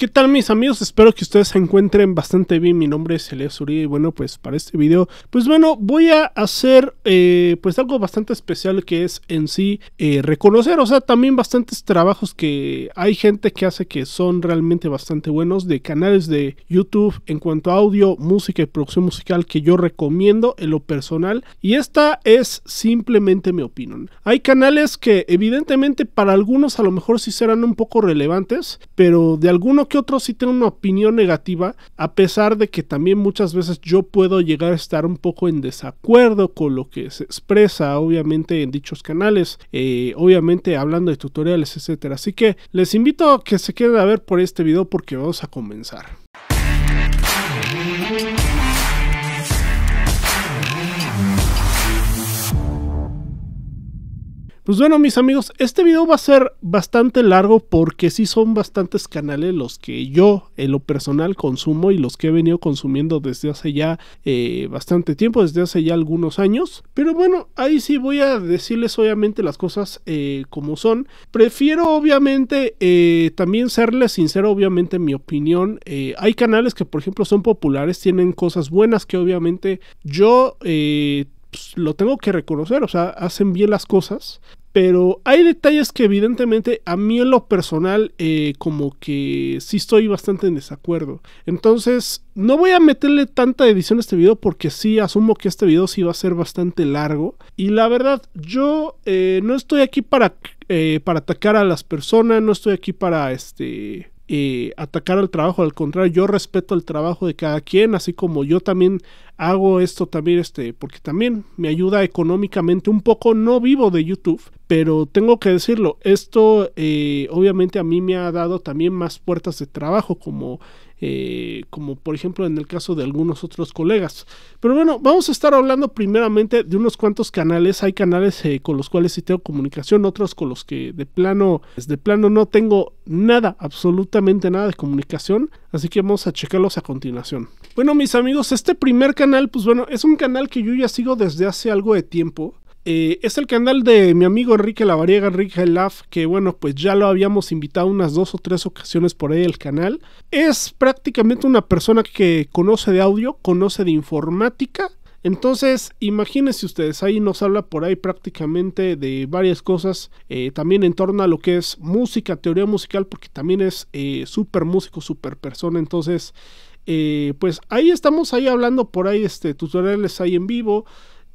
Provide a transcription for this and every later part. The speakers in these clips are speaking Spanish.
¿Qué tal mis amigos? Espero que ustedes se encuentren bastante bien. Mi nombre es Elias Uribe y bueno, pues para este video, pues bueno, voy a hacer eh, pues algo bastante especial que es en sí eh, reconocer, o sea, también bastantes trabajos que hay gente que hace que son realmente bastante buenos de canales de YouTube en cuanto a audio, música y producción musical que yo recomiendo en lo personal. Y esta es simplemente mi opinión. Hay canales que evidentemente para algunos a lo mejor sí serán un poco relevantes, pero de alguno que otros sí tienen una opinión negativa, a pesar de que también muchas veces yo puedo llegar a estar un poco en desacuerdo con lo que se expresa, obviamente, en dichos canales, eh, obviamente hablando de tutoriales, etcétera. Así que les invito a que se queden a ver por este video porque vamos a comenzar. Pues bueno, mis amigos, este video va a ser bastante largo porque sí son bastantes canales los que yo en lo personal consumo y los que he venido consumiendo desde hace ya eh, bastante tiempo, desde hace ya algunos años. Pero bueno, ahí sí voy a decirles obviamente las cosas eh, como son. Prefiero obviamente eh, también serles sincero, obviamente mi opinión. hay canales que por ejemplo son populares, tienen cosas buenas que obviamente yo... Pues, lo tengo que reconocer, o sea, hacen bien las cosas, pero hay detalles que evidentemente a mí en lo personal eh, como que sí estoy bastante en desacuerdo. Entonces no voy a meterle tanta edición a este video porque sí asumo que este video sí va a ser bastante largo. Y la verdad yo eh, no estoy aquí para, eh, para atacar a las personas, no estoy aquí para este... atacar al trabajo, al contrario, yo respeto el trabajo de cada quien, así como yo también hago esto también, este, porque también me ayuda económicamente un poco, no vivo de YouTube, pero tengo que decirlo, esto eh, obviamente a mí me ha dado también más puertas de trabajo como eh, como por ejemplo en el caso de algunos otros colegas. Pero bueno, vamos a estar hablando primeramente de unos cuantos canales. Hay canales eh, con los cuales sí tengo comunicación, otros con los que de plano, pues, de plano no tengo nada, absolutamente nada de comunicación. Así que vamos a checarlos a continuación. Bueno, mis amigos, este primer canal, pues bueno, es un canal que yo ya sigo desde hace algo de tiempo. Eh, es el canal de mi amigo Enrique Lavariega, Enrique Laf, que bueno, pues ya lo habíamos invitado unas dos o tres ocasiones por ahí al canal. Es prácticamente una persona que conoce de audio, conoce de informática. Entonces, imagínense ustedes, ahí nos habla por ahí prácticamente de varias cosas, eh, también en torno a lo que es música, teoría musical, porque también es eh, súper músico, súper persona. Entonces, pues ahí estamos ahí hablando por ahí, este, tutoriales ahí en vivo,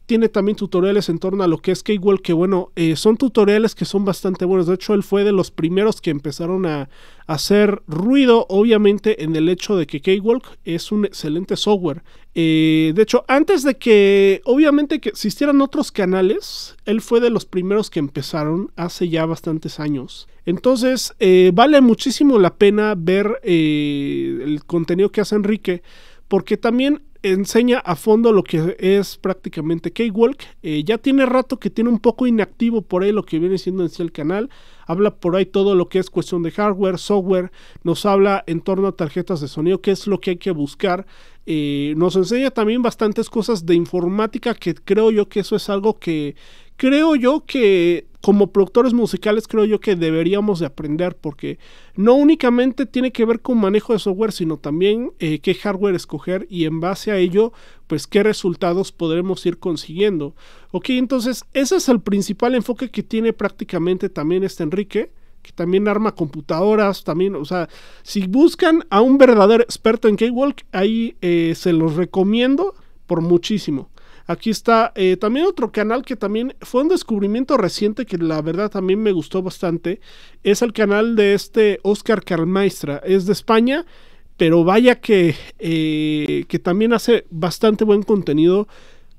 tiene también tutoriales en torno a lo que es K-Walk. que bueno, eh, son tutoriales que son bastante buenos. De hecho, él fue de los primeros que empezaron a, hacer ruido, obviamente, en el hecho de que K-Walk es un excelente software. Eh, de hecho, antes de que, obviamente, que existieran otros canales, él fue de los primeros que empezaron hace ya bastantes años. Entonces, eh, vale muchísimo la pena ver el contenido que hace Enrique, porque también enseña a fondo lo que es prácticamente Keywork. Eh, ya tiene rato que tiene un poco inactivo por ahí lo que viene siendo en el canal. Habla por ahí todo lo que es cuestión de hardware, software. Nos habla en torno a tarjetas de sonido, qué es lo que hay que buscar. Eh, nos enseña también bastantes cosas de informática que creo yo que eso es algo que creo yo que como productores musicales creo yo que deberíamos de aprender porque no únicamente tiene que ver con manejo de software, sino también eh, qué hardware escoger y en base a ello, pues qué resultados podremos ir consiguiendo. Ok, entonces ese es el principal enfoque que tiene prácticamente también este Enrique que también arma computadoras, también, o sea, si buscan a un verdadero experto en K-Walk, ahí eh, se los recomiendo por muchísimo. Aquí está eh, también otro canal que también fue un descubrimiento reciente que la verdad también me gustó bastante. Es el canal de este Oscar Carmaestra. Es de España, pero vaya que, eh, que también hace bastante buen contenido.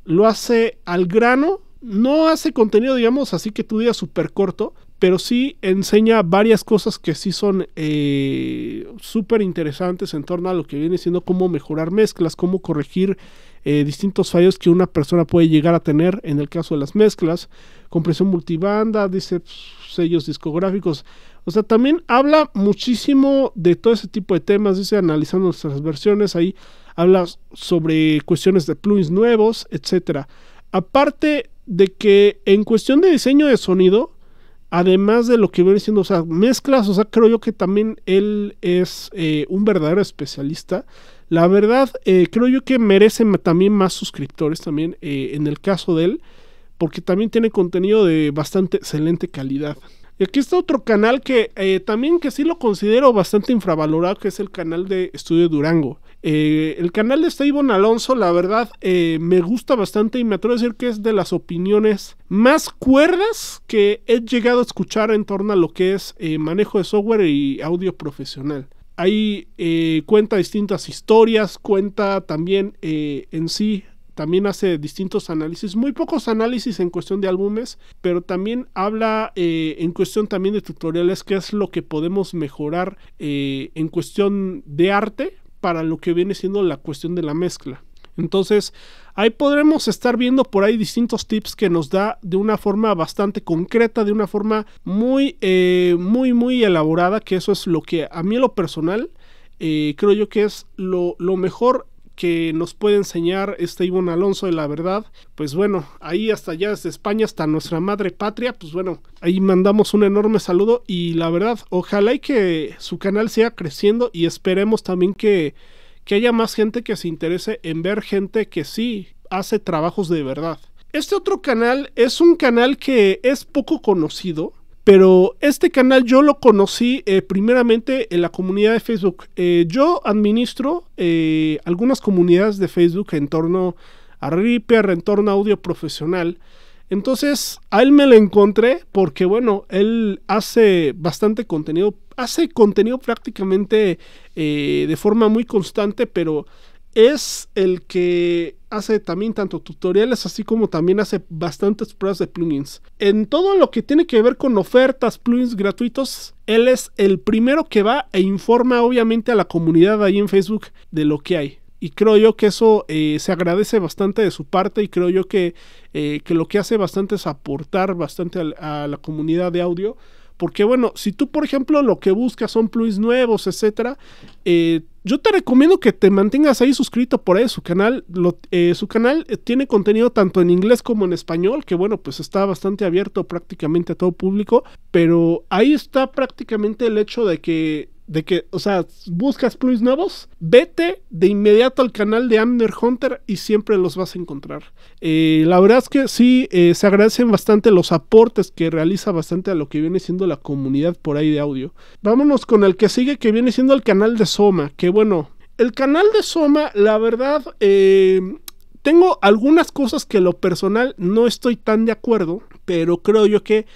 Lo hace al grano. No hace contenido, digamos, así que tu día súper corto, pero sí enseña varias cosas que sí son eh, súper interesantes en torno a lo que viene siendo cómo mejorar mezclas, cómo corregir eh, distintos fallos que una persona puede llegar a tener en el caso de las mezclas, compresión multibanda, dice sellos discográficos. O sea, también habla muchísimo de todo ese tipo de temas, dice analizando nuestras versiones, ahí habla sobre cuestiones de plugins nuevos, etcétera. Aparte de que en cuestión de diseño de sonido, además de lo que viene siendo, o sea, mezclas, o sea, creo yo que también él es eh, un verdadero especialista. La verdad, eh, creo yo que merece también más suscriptores también eh, en el caso de él, porque también tiene contenido de bastante excelente calidad. Y aquí está otro canal que también que sí lo considero bastante infravalorado, que es el canal de Estudio Durango. Eh, el canal de Steven Alonso, la verdad, eh, me gusta bastante y me atrevo a decir que es de las opiniones más cuerdas que he llegado a escuchar en torno a lo que es eh, manejo de software y audio profesional. Ahí cuenta distintas historias, cuenta también en sí también hace distintos análisis, muy pocos análisis en cuestión de álbumes, pero también habla en cuestión también de tutoriales, qué es lo que podemos mejorar en cuestión de arte para lo que viene siendo la cuestión de la mezcla. Entonces, ahí podremos estar viendo por ahí distintos tips que nos da de una forma bastante concreta, de una forma muy, eh, muy, muy elaborada, que eso es lo que a mí lo personal eh, creo yo que es lo mejor que nos puede enseñar este Ivonne Alonso de la verdad. Pues bueno, ahí hasta allá desde España, hasta nuestra madre patria, pues bueno, ahí mandamos un enorme saludo y la verdad, ojalá y que su canal siga creciendo y esperemos también que, que haya más gente que se interese en ver gente que sí hace trabajos de verdad. Este otro canal es un canal que es poco conocido, pero este canal yo lo conocí eh, primeramente en la comunidad de Facebook. Eh, yo administro eh, algunas comunidades de Facebook en torno a Reaper, en torno a audio profesional. Entonces a él me lo encontré porque bueno, él hace bastante contenido, hace contenido prácticamente de forma muy constante, pero es el que hace también tanto tutoriales así como también hace bastantes pruebas de plugins. En todo lo que tiene que ver con ofertas, plugins gratuitos, él es el primero que va e informa obviamente a la comunidad ahí en Facebook de lo que hay. Y creo yo que eso eh, se agradece bastante de su parte y creo yo que, eh, que lo que hace bastante es aportar bastante a, a la comunidad de audio. Porque bueno, si tú por ejemplo lo que buscas son plugins nuevos, etcétera, eh, yo te recomiendo que te mantengas ahí suscrito por ahí eh, su canal. su eh, canal tiene contenido tanto en inglés como en español, que bueno, pues está bastante abierto prácticamente a todo público, pero ahí está prácticamente el hecho de que de que, o sea, buscas plugins nuevos, vete de inmediato al canal de Amner Hunter y siempre los vas a encontrar. Eh, la verdad es que sí, eh, se agradecen bastante los aportes que realiza bastante a lo que viene siendo la comunidad por ahí de audio. Vámonos con el que sigue, que viene siendo el canal de Soma, que bueno, el canal de Soma, la verdad, eh, tengo algunas cosas que lo personal no estoy tan de acuerdo, pero creo yo que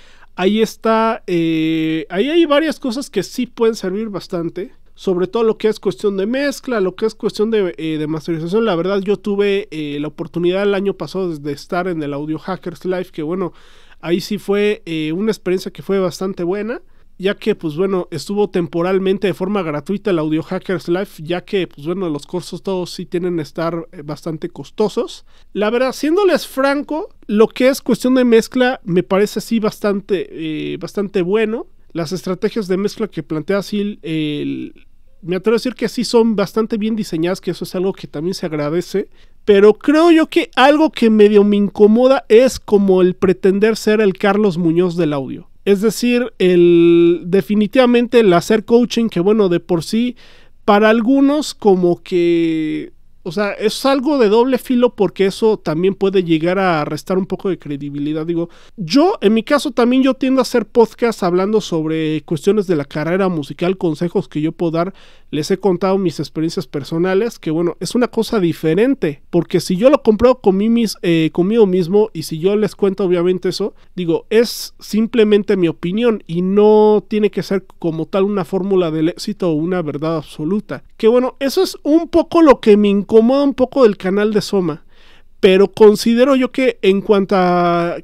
ahí está, eh, ahí hay varias cosas que sí pueden servir bastante. Sobre todo lo que es cuestión de mezcla, lo que es cuestión de, eh, masterización. La verdad, yo tuve eh, la oportunidad el año pasado de estar en el Audio Hackers Live, que bueno, ahí sí fue una experiencia que fue bastante buena ya que pues bueno, estuvo temporalmente de forma gratuita el Audio Hackers Live, ya que pues bueno, los cursos todos sí tienen que estar eh, bastante costosos. La verdad, siéndoles franco, lo que es cuestión de mezcla me parece así bastante, eh, bastante bueno. Las estrategias de mezcla que plantea Sil, me atrevo a decir que sí son bastante bien diseñadas, que eso es algo que también se agradece. Pero creo yo que algo que medio me incomoda es como el pretender ser el Carlos Muñoz del audio. Es decir, el, definitivamente el hacer coaching, que bueno, de por sí, para algunos como que o sea, es algo de doble filo porque eso también puede llegar a restar un poco de credibilidad. Digo, yo en mi caso también yo tiendo a hacer podcasts hablando sobre cuestiones de la carrera musical, consejos que yo puedo dar. Les he contado mis experiencias personales, que bueno, es una cosa diferente, porque si yo lo compro con mis, eh, conmigo mismo y si yo les cuento obviamente eso, digo, es simplemente mi opinión y no tiene que ser como tal una fórmula del éxito o una verdad absoluta. Que bueno, eso es un poco lo que me ...acomoda un poco el canal de Soma, pero considero yo que en cuanto a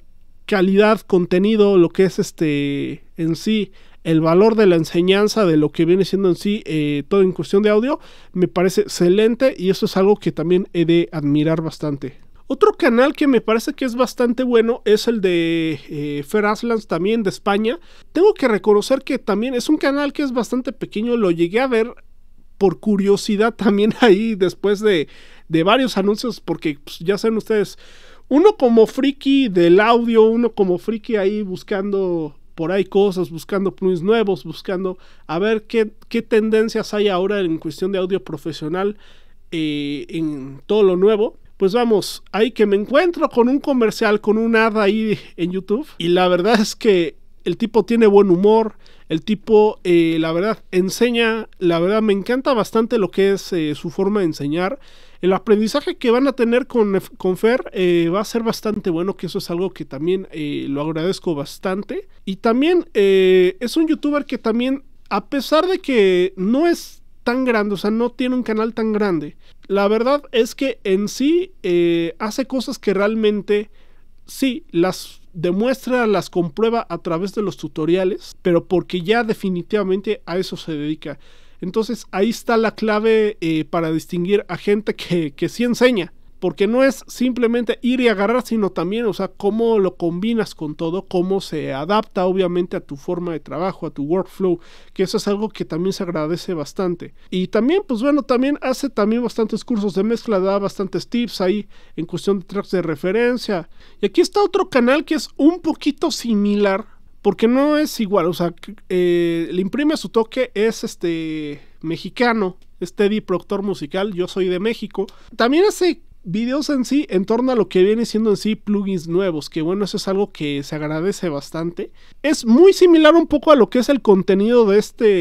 calidad, contenido, lo que es este en sí, el valor de la enseñanza, de lo que viene siendo en sí eh, todo en cuestión de audio, me parece excelente y eso es algo que también he de admirar bastante. Otro canal que me parece que es bastante bueno es el de eh, Fer también de España. Tengo que reconocer que también es un canal que es bastante pequeño, lo llegué a ver por curiosidad también ahí después de, varios anuncios, porque pues, ya saben ustedes, uno como friki del audio, uno como friki ahí buscando por ahí cosas, buscando plugins nuevos, buscando a ver qué, qué tendencias hay ahora en cuestión de audio profesional eh, en todo lo nuevo. Pues vamos, ahí que me encuentro con un comercial, con un ad ahí en YouTube. Y la verdad es que el tipo tiene buen humor, el tipo, eh, la verdad, enseña, la verdad, me encanta bastante lo que es eh, su forma de enseñar. El aprendizaje que van a tener con, eh, Fer va a ser bastante bueno, que eso es algo que también lo agradezco bastante. Y también es un youtuber que también, a pesar de que no es tan grande, o sea, no tiene un canal tan grande, la verdad es que en sí hace cosas que realmente sí, las demuestra, las comprueba a través de los tutoriales, pero porque ya definitivamente a eso se dedica. Entonces ahí está la clave eh, para distinguir a gente que, que sí enseña porque no es simplemente ir y agarrar, sino también, o sea, cómo lo combinas con todo, cómo se adapta obviamente a tu forma de trabajo, a tu workflow, que eso es algo que también se agradece bastante. Y también, pues bueno, también hace también bastantes cursos de mezcla, da bastantes tips ahí en cuestión de tracks de referencia. Y aquí está otro canal que es un poquito similar, porque no es igual, o sea, eh, le imprime su toque, es este mexicano, es Teddy Proctor Musical, yo soy de México. También hace videos en sí, en torno a lo que viene siendo en sí plugins nuevos, que bueno, eso es algo que se agradece bastante. Es muy similar un poco a lo que es el contenido de este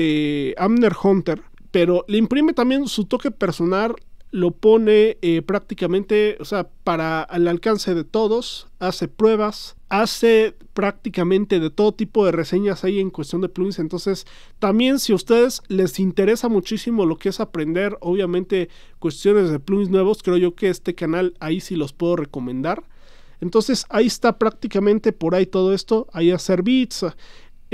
eh, Amner Hunter, pero le imprime también su toque personal, lo pone eh, prácticamente, o sea, para el alcance de todos, hace pruebas, hace prácticamente de todo tipo de reseñas ahí en cuestión de plugins. Entonces, también si a ustedes les interesa muchísimo lo que es aprender, obviamente, cuestiones de plugins nuevos, creo yo que este canal ahí sí los puedo recomendar. Entonces ahí está prácticamente por ahí todo esto. Ahí hacer bits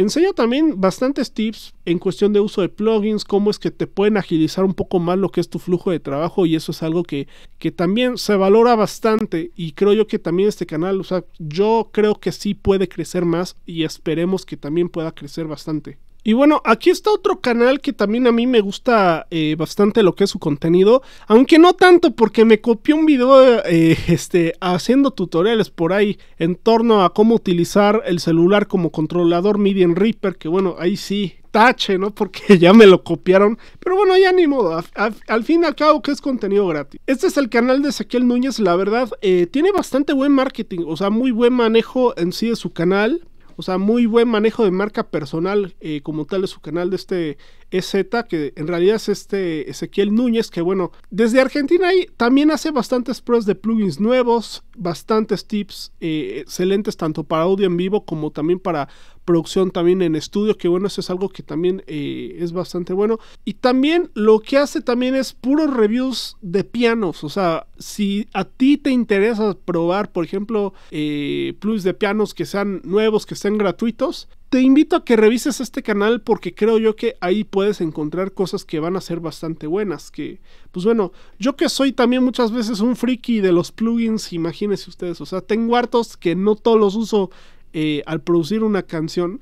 enseña también bastantes tips en cuestión de uso de plugins, cómo es que te pueden agilizar un poco más lo que es tu flujo de trabajo y eso es algo que, que también se valora bastante y creo yo que también este canal, o sea, yo creo que sí puede crecer más y esperemos que también pueda crecer bastante. Y bueno, aquí está otro canal que también a mí me gusta eh, bastante lo que es su contenido, aunque no tanto porque me copió un video eh, este, haciendo tutoriales por ahí en torno a cómo utilizar el celular como controlador MIDI Reaper, que bueno, ahí sí tache, ¿no? Porque ya me lo copiaron. Pero bueno, ya ni modo. al fin y al cabo, que es contenido gratis. Este es el canal de Ezequiel Núñez. La verdad, eh, tiene bastante buen marketing. O sea, muy buen manejo en sí de su canal. O sea, muy buen manejo de marca personal eh, como tal de su canal de este EZ, que en realidad es este Ezequiel Núñez, que bueno, desde Argentina ahí también hace bastantes pruebas de plugins nuevos, bastantes tips eh, excelentes tanto para audio en vivo como también para producción también en estudio, que bueno, eso es algo que también eh, es bastante bueno. Y también lo que hace también es puros reviews de pianos, o sea, si a ti te interesa probar, por ejemplo, eh, plugins de pianos que sean nuevos, que estén gratuitos, te invito a que revises este canal porque creo yo que ahí puedes encontrar cosas que van a ser bastante buenas. Que, pues bueno, yo que soy también muchas veces un friki de los plugins, imagínense ustedes. O sea, tengo hartos que no todos los uso eh, al producir una canción,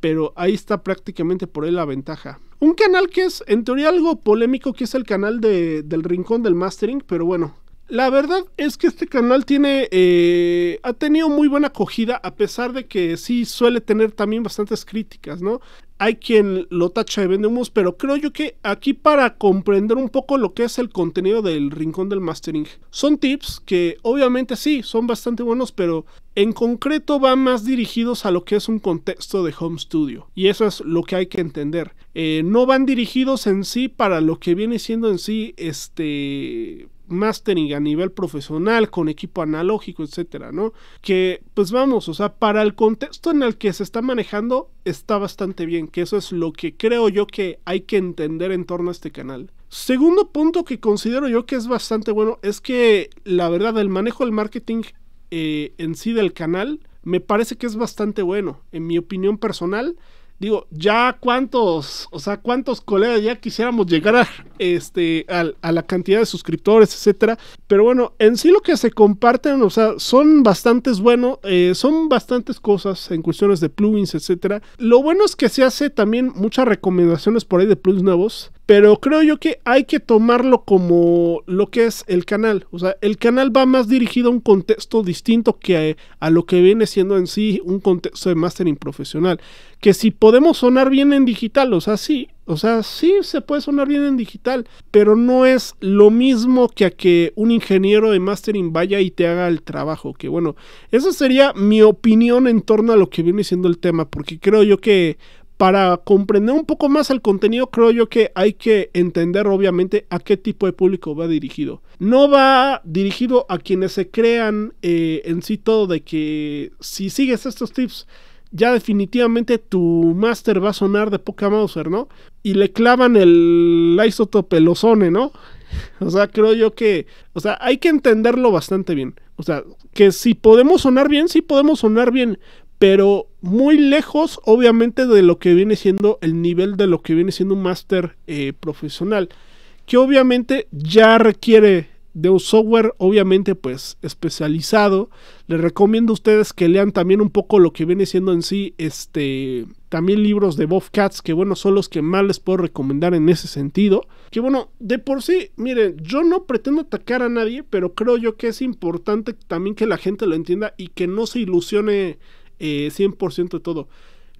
pero ahí está prácticamente por ahí la ventaja. Un canal que es en teoría algo polémico, que es el canal del Rincón del Mastering, pero bueno, la verdad es que este canal tiene, eh, ha tenido muy buena acogida, a pesar de que sí suele tener también bastantes críticas, ¿no? Hay quien lo tacha de vende humos, pero creo yo que aquí para comprender un poco lo que es el contenido del Rincón del Mastering, son tips que obviamente sí, son bastante buenos, pero en concreto van más dirigidos a lo que es un contexto de home studio. Y eso es lo que hay que entender. Eh, no van dirigidos en sí para lo que viene siendo en sí este mastering a nivel profesional con equipo analógico, etcétera, ¿no? Que pues vamos, o sea, para el contexto en el que se está manejando está bastante bien, que eso es lo que creo yo que hay que entender en torno a este canal. Segundo punto que considero yo que es bastante bueno es que la verdad el manejo del marketing eh, en sí del canal me parece que es bastante bueno, en mi opinión personal digo, ya cuántos, o sea, cuántos colegas ya quisiéramos llegar a, este, a, la cantidad de suscriptores, etcétera. Pero bueno, en sí lo que se comparten, o sea, son bastantes bueno, eh, son bastantes cosas en cuestiones de plugins, etcétera. Lo bueno es que se hace también muchas recomendaciones por ahí de plugins nuevos. Pero creo yo que hay que tomarlo como lo que es el canal. O sea, el canal va más dirigido a un contexto distinto que a, lo que viene siendo en sí un contexto de mastering profesional. Que si podemos sonar bien en digital, o sea, sí, o sea, sí se puede sonar bien en digital, pero no es lo mismo que a que un ingeniero de mastering vaya y te haga el trabajo. Que bueno, esa sería mi opinión en torno a lo que viene siendo el tema, porque creo yo que para comprender un poco más el contenido, creo yo que hay que entender obviamente a qué tipo de público va dirigido. No va dirigido a quienes se crean eh, en sí todo de que si sigues estos tips, ya definitivamente tu máster va a sonar de poca Mauser, ¿no? Y le clavan el isotope, el ¿no? O sea, creo yo que, o sea, hay que entenderlo bastante bien. O sea, que si podemos sonar bien, sí podemos sonar bien, pero muy lejos, obviamente, de lo que viene siendo el nivel de lo que viene siendo un máster eh, profesional, que obviamente ya requiere de un software, obviamente, pues especializado. Les recomiendo a ustedes que lean también un poco lo que viene siendo en sí, este, también libros de Bobcats, que bueno, son los que más les puedo recomendar en ese sentido. Que bueno, de por sí, miren, yo no pretendo atacar a nadie, pero creo yo que es importante también que la gente lo entienda y que no se ilusione 100% eh, de todo.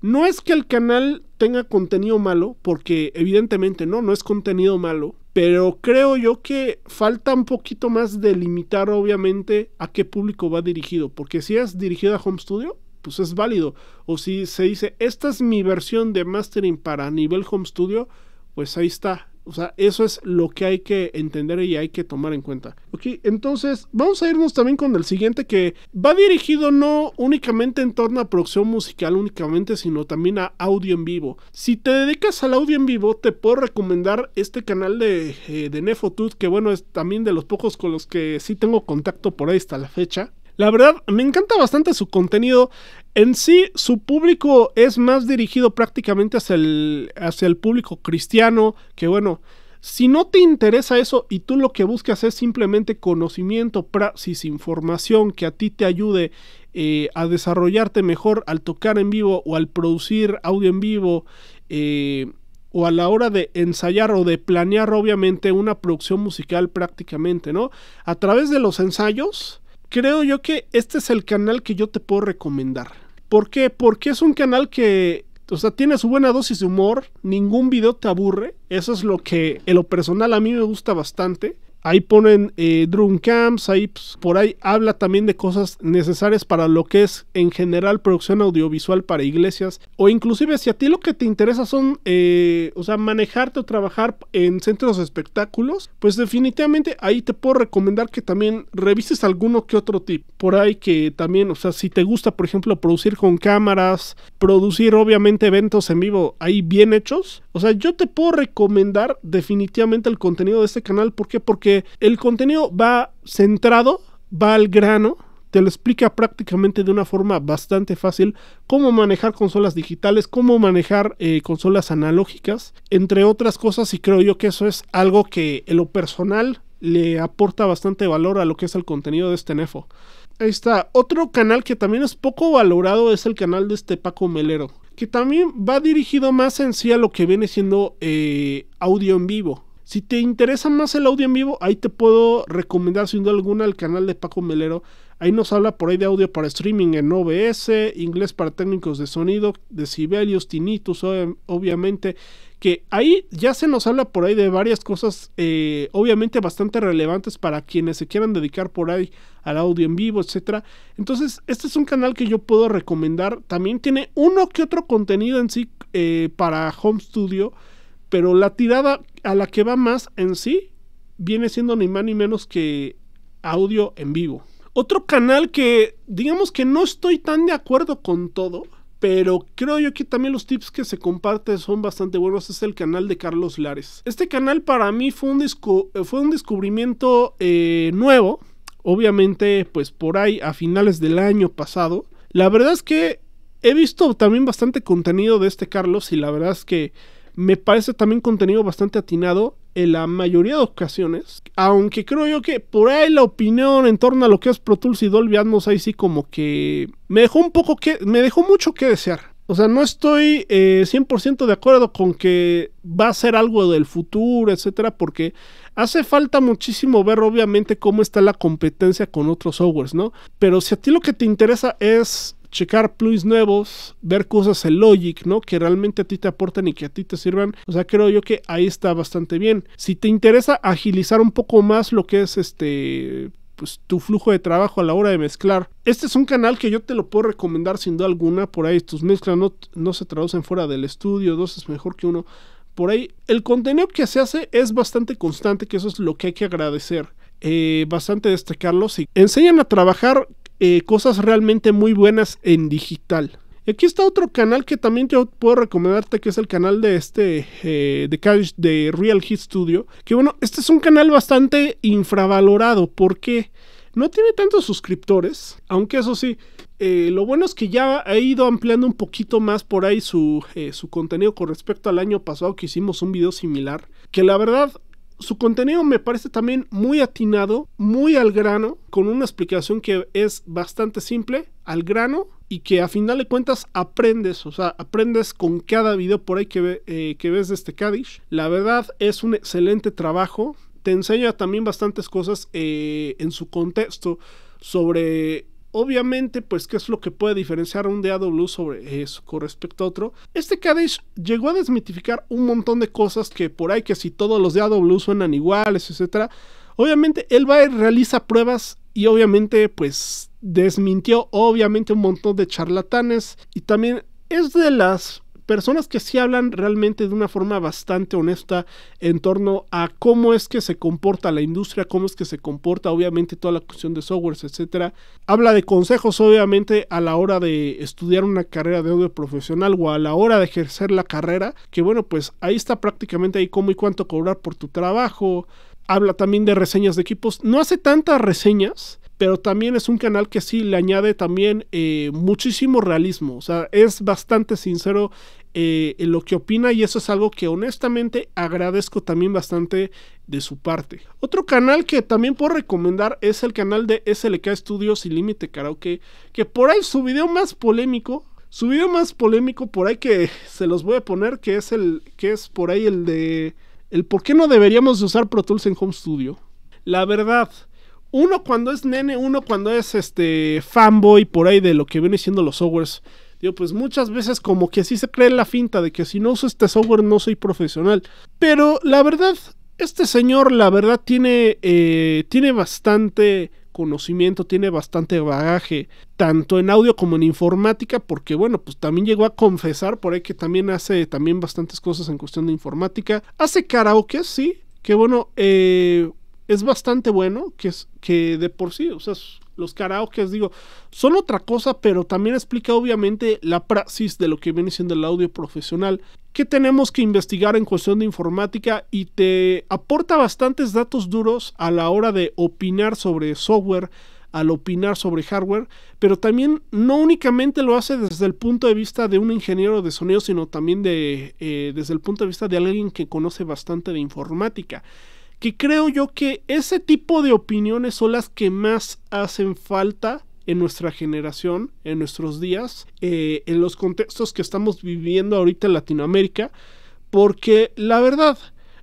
No es que el canal tenga contenido malo, porque evidentemente no, no es contenido malo, pero creo yo que falta un poquito más de limitar obviamente a qué público va dirigido, porque si es dirigido a Home Studio, pues es válido, o si se dice, esta es mi versión de mastering para nivel Home Studio, pues ahí está, o sea, eso es lo que hay que entender y hay que tomar en cuenta. Ok, entonces vamos a irnos también con el siguiente que va dirigido no únicamente en torno a producción musical únicamente, sino también a audio en vivo. Si te dedicas al audio en vivo, te puedo recomendar este canal de, eh, de Nefotut, que bueno, es también de los pocos con los que sí tengo contacto por ahí hasta la fecha. La verdad, me encanta bastante su contenido. En sí, su público es más dirigido prácticamente hacia el, hacia el público cristiano, que bueno, si no te interesa eso y tú lo que buscas es simplemente conocimiento, praxis, información que a ti te ayude eh, a desarrollarte mejor al tocar en vivo o al producir audio en vivo eh, o a la hora de ensayar o de planear obviamente una producción musical prácticamente, ¿no? A través de los ensayos creo yo que este es el canal que yo te puedo recomendar. ¿Por qué? Porque es un canal que, o sea, tiene su buena dosis de humor, ningún video te aburre, eso es lo que en lo personal a mí me gusta bastante. Ahí ponen eh, drum camps, ahí pues, por ahí habla también de cosas necesarias para lo que es en general producción audiovisual para iglesias. O inclusive si a ti lo que te interesa son, eh, o sea, manejarte o trabajar en centros de espectáculos, pues definitivamente ahí te puedo recomendar que también revises alguno que otro tip. Por ahí que también, o sea, si te gusta, por ejemplo, producir con cámaras, producir obviamente eventos en vivo ahí bien hechos, o sea, yo te puedo recomendar definitivamente el contenido de este canal. ¿Por qué? Porque el contenido va centrado, va al grano, te lo explica prácticamente de una forma bastante fácil cómo manejar consolas digitales, cómo manejar eh, consolas analógicas, entre otras cosas, y creo yo que eso es algo que en lo personal le aporta bastante valor a lo que es el contenido de este Nefo. Ahí está, otro canal que también es poco valorado es el canal de este Paco Melero que también va dirigido más en sí a lo que viene siendo eh, audio en vivo. Si te interesa más el audio en vivo, ahí te puedo recomendar sin duda alguna el canal de Paco Melero. Ahí nos habla por ahí de audio para streaming en OBS, inglés para técnicos de sonido, decibelios, tinitus, obviamente que ahí ya se nos habla por ahí de varias cosas eh, obviamente bastante relevantes para quienes se quieran dedicar por ahí al audio en vivo, etcétera. Entonces, este es un canal que yo puedo recomendar. También tiene uno que otro contenido en sí eh, para Home Studio, pero la tirada a la que va más en sí viene siendo ni más ni menos que audio en vivo. Otro canal que digamos que no estoy tan de acuerdo con todo pero creo yo que también los tips que se comparten son bastante buenos. Es el canal de Carlos Lares. Este canal para mí fue un, eh, fue un descubrimiento eh, nuevo. Obviamente, pues por ahí a finales del año pasado. La verdad es que he visto también bastante contenido de este Carlos y la verdad es que me parece también contenido bastante atinado en la mayoría de ocasiones. Aunque creo yo que por ahí la opinión en torno a lo que es Pro Tools y Dolby Atmos ahí sí como que me dejó un poco que me dejó mucho que desear. O sea, no estoy 100% eh, de acuerdo con que va a ser algo del futuro, etcétera, porque hace falta muchísimo ver, obviamente, cómo está la competencia con otros softwares, ¿no? Pero si a ti lo que te interesa es checar plugins nuevos, ver cosas en Logic, ¿no? Que realmente a ti te aportan y que a ti te sirvan. O sea, creo yo que ahí está bastante bien. Si te interesa agilizar un poco más lo que es este pues, tu flujo de trabajo a la hora de mezclar. Este es un canal que yo te lo puedo recomendar sin duda alguna. Por ahí tus mezclas no, no se traducen fuera del estudio, dos es mejor que uno. Por ahí el contenido que se hace es bastante constante, que eso es lo que hay que agradecer. Eh, bastante destacarlo. Si enseñan a trabajar eh, cosas realmente muy buenas en digital. Aquí está otro canal que también te puedo recomendarte, que es el canal de este eh, de, Real Hit Studio. Que bueno, este es un canal bastante infravalorado porque no tiene tantos suscriptores, aunque eso sí, eh, lo bueno es que ya ha ido ampliando un poquito más por ahí su, su contenido con respecto al año pasado que hicimos un video similar. Que la verdad, su contenido me parece también muy atinado, muy al grano, con una explicación que es bastante simple, al grano, y que a final de cuentas aprendes, o sea, aprendes con cada video por ahí que, eh, que ves de este Kaddish. La verdad es un excelente trabajo, te enseña también bastantes cosas eh, en su contexto sobre Obviamente, pues, ¿qué es lo que puede diferenciar un DAW sobre eso con respecto a otro? Este Kadesh llegó a desmitificar un montón de cosas que por ahí que si todos los DAW suenan iguales, etcétera. Obviamente, él va y realiza pruebas y obviamente, pues, desmintió obviamente un montón de charlatanes y también es de las personas que sí hablan realmente de una forma bastante honesta en torno a cómo es que se comporta la industria, cómo es que se comporta obviamente toda la cuestión de softwares, etcétera. Habla de consejos obviamente a la hora de estudiar una carrera de audio profesional o a la hora de ejercer la carrera, que bueno, pues ahí está prácticamente ahí cómo y cuánto cobrar por tu trabajo. Habla también de reseñas de equipos. No hace tantas reseñas, pero también es un canal que sí le añade también eh, muchísimo realismo, o sea, es bastante sincero eh, en lo que opina y eso es algo que honestamente agradezco también bastante de su parte. Otro canal que también puedo recomendar es el canal de SLK Studios y Límite Karaoke, que por ahí su video más polémico, su video más polémico por ahí que se los voy a poner, que es el, que es por ahí el de, el por qué no deberíamos usar Pro Tools en Home Studio. La verdad, uno cuando es nene, uno cuando es este fanboy por ahí de lo que vienen siendo los softwares. Digo, pues muchas veces como que así se cree la finta de que si no uso este software no soy profesional. Pero la verdad, este señor la verdad tiene, eh, tiene bastante conocimiento, tiene bastante bagaje, tanto en audio como en informática, porque bueno, pues también llegó a confesar por ahí que también hace también bastantes cosas en cuestión de informática. Hace karaoke, sí, que bueno, eh, es bastante bueno, que, es, que de por sí, o sea, los karaokes, digo, son otra cosa, pero también explica obviamente la praxis de lo que viene siendo el audio profesional, que tenemos que investigar en cuestión de informática y te aporta bastantes datos duros a la hora de opinar sobre software, al opinar sobre hardware, pero también no únicamente lo hace desde el punto de vista de un ingeniero de sonido, sino también de, eh, desde el punto de vista de alguien que conoce bastante de informática que creo yo que ese tipo de opiniones son las que más hacen falta en nuestra generación, en nuestros días, eh, en los contextos que estamos viviendo ahorita en Latinoamérica, porque la verdad,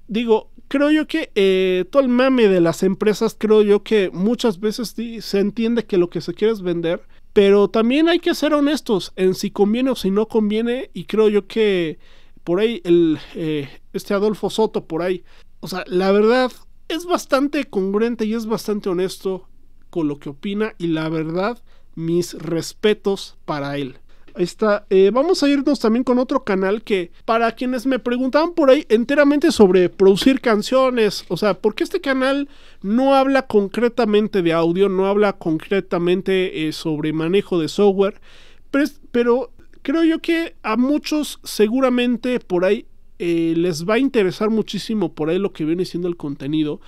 digo, creo yo que eh, todo el mame de las empresas, creo yo que muchas veces se entiende que lo que se quiere es vender, pero también hay que ser honestos en si conviene o si no conviene, y creo yo que por ahí el, eh, este Adolfo Soto, por ahí, o sea, la verdad es bastante congruente y es bastante honesto con lo que opina y la verdad, mis respetos para él. Ahí está. Eh, vamos a irnos también con otro canal que, para quienes me preguntaban por ahí enteramente sobre producir canciones, o sea, porque este canal no habla concretamente de audio, no habla concretamente eh, sobre manejo de software, pero creo yo que a muchos seguramente por ahí eh, les va a interesar muchísimo por ahí lo que viene siendo el contenido.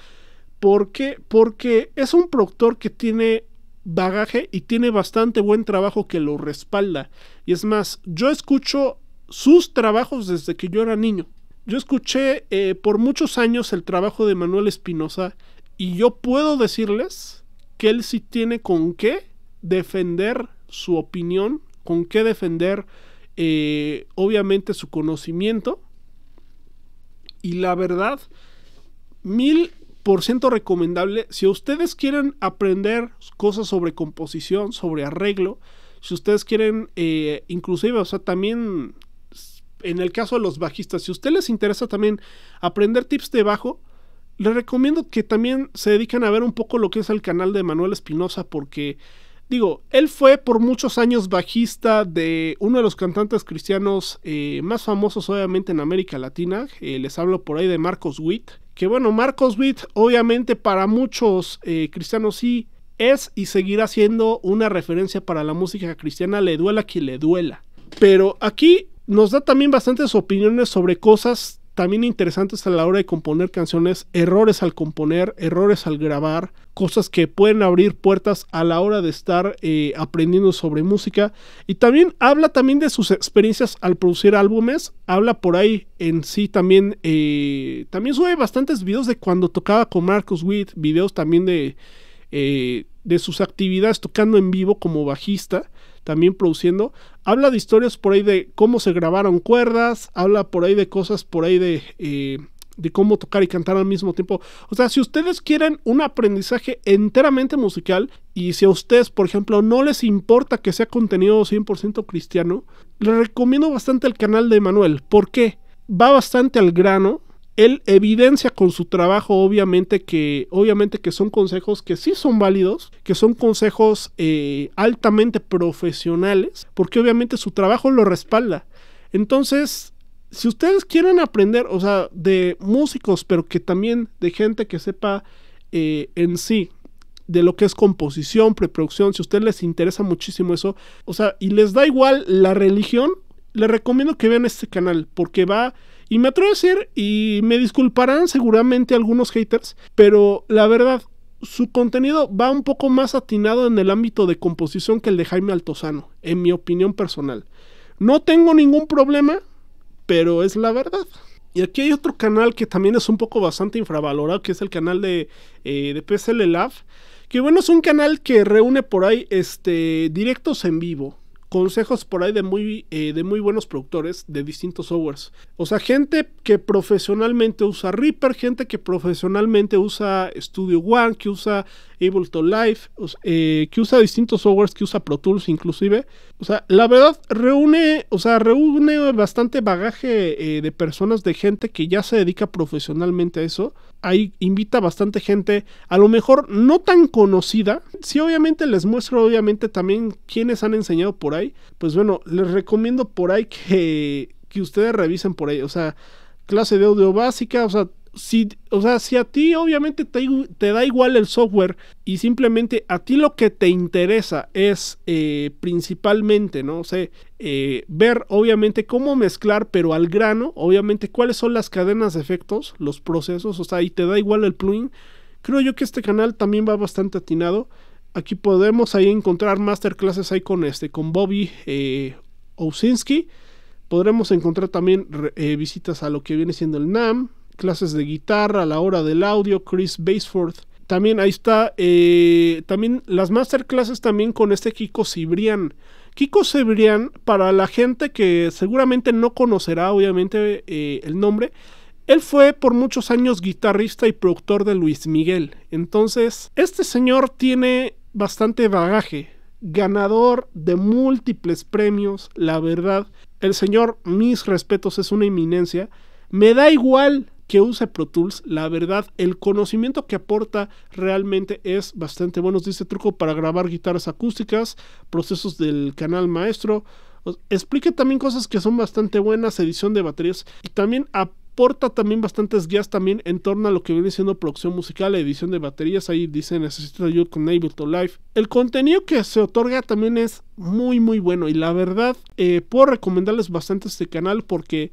¿Por Porque es un productor que tiene bagaje y tiene bastante buen trabajo que lo respalda. Y es más, yo escucho sus trabajos desde que yo era niño. Yo escuché eh, por muchos años el trabajo de Manuel Espinosa y yo puedo decirles que él sí tiene con qué defender su opinión, con qué defender eh, obviamente su conocimiento y la verdad, mil por ciento recomendable. Si ustedes quieren aprender cosas sobre composición, sobre arreglo, si ustedes quieren, eh, inclusive, o sea, también en el caso de los bajistas, si a ustedes les interesa también aprender tips de bajo, les recomiendo que también se dediquen a ver un poco lo que es el canal de Manuel Espinosa, porque Digo, él fue por muchos años bajista de uno de los cantantes cristianos eh, más famosos obviamente en América Latina. Eh, les hablo por ahí de Marcos Witt. Que bueno, Marcos Witt obviamente para muchos eh, cristianos sí es y seguirá siendo una referencia para la música cristiana, le duela que le duela. Pero aquí nos da también bastantes opiniones sobre cosas también interesantes a la hora de componer canciones, errores al componer, errores al grabar, cosas que pueden abrir puertas a la hora de estar eh, aprendiendo sobre música. Y también habla también de sus experiencias al producir álbumes, habla por ahí en sí también, eh, también sube bastantes videos de cuando tocaba con Marcus Witt, videos también de, eh, de sus actividades tocando en vivo como bajista también produciendo. Habla de historias por ahí de cómo se grabaron cuerdas, habla por ahí de cosas por ahí de, eh, de cómo tocar y cantar al mismo tiempo. O sea, si ustedes quieren un aprendizaje enteramente musical y si a ustedes, por ejemplo, no les importa que sea contenido 100% cristiano, les recomiendo bastante el canal de Manuel. porque Va bastante al grano él evidencia con su trabajo obviamente que obviamente que son consejos que sí son válidos que son consejos eh, altamente profesionales porque obviamente su trabajo lo respalda entonces si ustedes quieren aprender o sea de músicos pero que también de gente que sepa eh, en sí de lo que es composición, preproducción, si a ustedes les interesa muchísimo eso, o sea, y les da igual la religión, les recomiendo que vean este canal porque va y me atrevo a decir, y me disculparán seguramente algunos haters, pero la verdad, su contenido va un poco más atinado en el ámbito de composición que el de Jaime Altozano, en mi opinión personal. No tengo ningún problema, pero es la verdad. Y aquí hay otro canal que también es un poco bastante infravalorado, que es el canal de, eh, PSL Love, Que bueno, es un canal que reúne por ahí este, directos en vivo consejos por ahí de muy, eh, de muy buenos productores de distintos softwares. O sea, gente que profesionalmente usa Reaper, gente que profesionalmente usa Studio One, que usa Ableton Live, eh, que usa distintos softwares, que usa Pro Tools inclusive. O sea, la verdad reúne, o sea, reúne bastante bagaje eh, de personas, de gente que ya se dedica profesionalmente a eso ahí invita bastante gente, a lo mejor no tan conocida. Sí, obviamente les muestro, obviamente también quienes han enseñado por ahí. Pues bueno, les recomiendo por ahí que, que ustedes revisen por ahí. O sea, clase de audio básica, o sea, si, o sea, si a ti obviamente te, da igual el software y simplemente a ti lo que te interesa es eh, principalmente, ¿no? sé eh, ver obviamente cómo mezclar, pero al grano, obviamente cuáles son las cadenas de efectos, los procesos, o sea, y te da igual el plugin. Creo yo que este canal también va bastante atinado. Aquí podemos ahí encontrar masterclasses ahí con este, con Bobby eh, Ousinski. Podremos encontrar también eh, visitas a lo que viene siendo el NAM, clases de guitarra, a la hora del audio, Chris Baseford. También ahí está, eh, también las masterclasses también con este Kiko Cibrián. Kiko Cibrián, para la gente que seguramente no conocerá obviamente eh, el nombre, él fue por muchos años guitarrista y productor de Luis Miguel. Entonces, este señor tiene bastante bagaje, ganador de múltiples premios, la verdad. El señor, mis respetos, es una eminencia. Me da igual que usa Pro Tools, la verdad, el conocimiento que aporta realmente es bastante bueno. dice truco para grabar guitarras acústicas, procesos del canal maestro. Explica también cosas que son bastante buenas, edición de baterías y también aporta también bastantes guías también en torno a lo que viene siendo producción musical, edición de baterías, ahí dice necesito ayuda con to Live. El contenido que se otorga también es muy muy bueno y la verdad eh, puedo recomendarles bastante este canal porque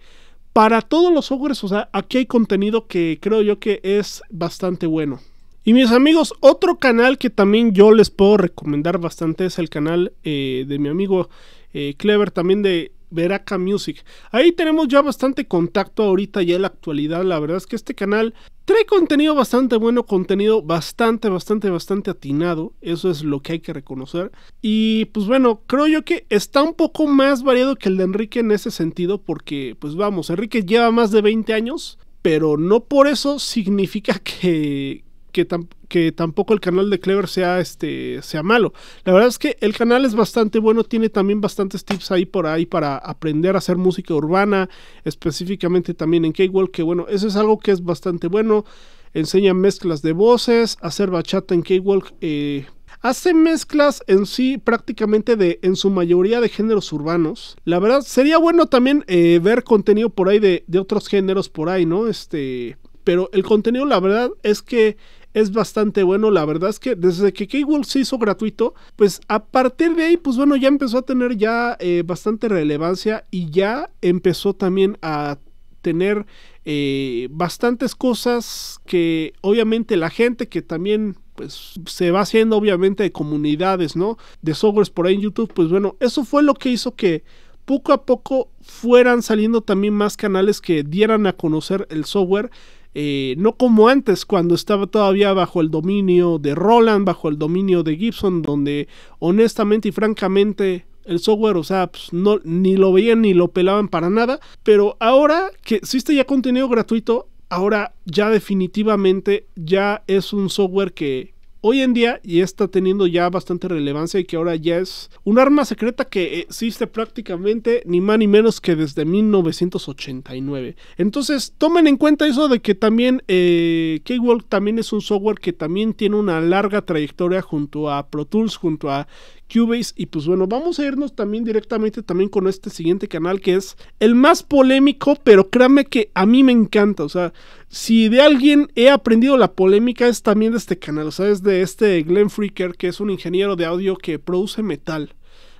para todos los softwares, o sea, aquí hay contenido que creo yo que es bastante bueno. Y mis amigos, otro canal que también yo les puedo recomendar bastante es el canal eh, de mi amigo eh, Clever, también de Veraca Music. Ahí tenemos ya bastante contacto ahorita ya en la actualidad. La verdad es que este canal trae contenido bastante bueno, contenido bastante, bastante, bastante atinado. Eso es lo que hay que reconocer. Y pues bueno, creo yo que está un poco más variado que el de Enrique en ese sentido porque pues vamos, Enrique lleva más de 20 años. Pero no por eso significa que, que, tampoco el canal de Clever sea, este, sea malo. La verdad es que el canal es bastante bueno, tiene también bastantes tips ahí por ahí para aprender a hacer música urbana, específicamente también en K-Walk que bueno, eso es algo que es bastante bueno. Enseña mezclas de voces, hacer bachata en k Eh, hace mezclas en sí prácticamente de en su mayoría de géneros urbanos. La verdad, sería bueno también eh, ver contenido por ahí de, de otros géneros por ahí, ¿no? Este, pero el contenido la verdad es que es bastante bueno. La verdad es que desde que K-Wolf se hizo gratuito, pues a partir de ahí, pues bueno, ya empezó a tener ya eh, bastante relevancia y ya empezó también a tener eh, bastantes cosas que obviamente la gente que también pues se va haciendo obviamente de comunidades, ¿no? De softwares por ahí en YouTube, pues bueno, eso fue lo que hizo que poco a poco fueran saliendo también más canales que dieran a conocer el software eh, no como antes, cuando estaba todavía bajo el dominio de Roland, bajo el dominio de Gibson, donde honestamente y francamente el software, o sea, pues, no, ni lo veían ni lo pelaban para nada. Pero ahora que existe ya contenido gratuito, ahora ya definitivamente ya es un software que, hoy en día y está teniendo ya bastante relevancia y que ahora ya es un arma secreta que existe prácticamente ni más ni menos que desde 1989. Entonces tomen en cuenta eso de que también eh, también es un software que también tiene una larga trayectoria junto a Pro Tools, junto a y pues bueno, vamos a irnos también directamente también con este siguiente canal que es el más polémico, pero créanme que a mí me encanta. O sea, si de alguien he aprendido la polémica es también de este canal. O sea, es de este Glenn Freaker, que es un ingeniero de audio que produce metal.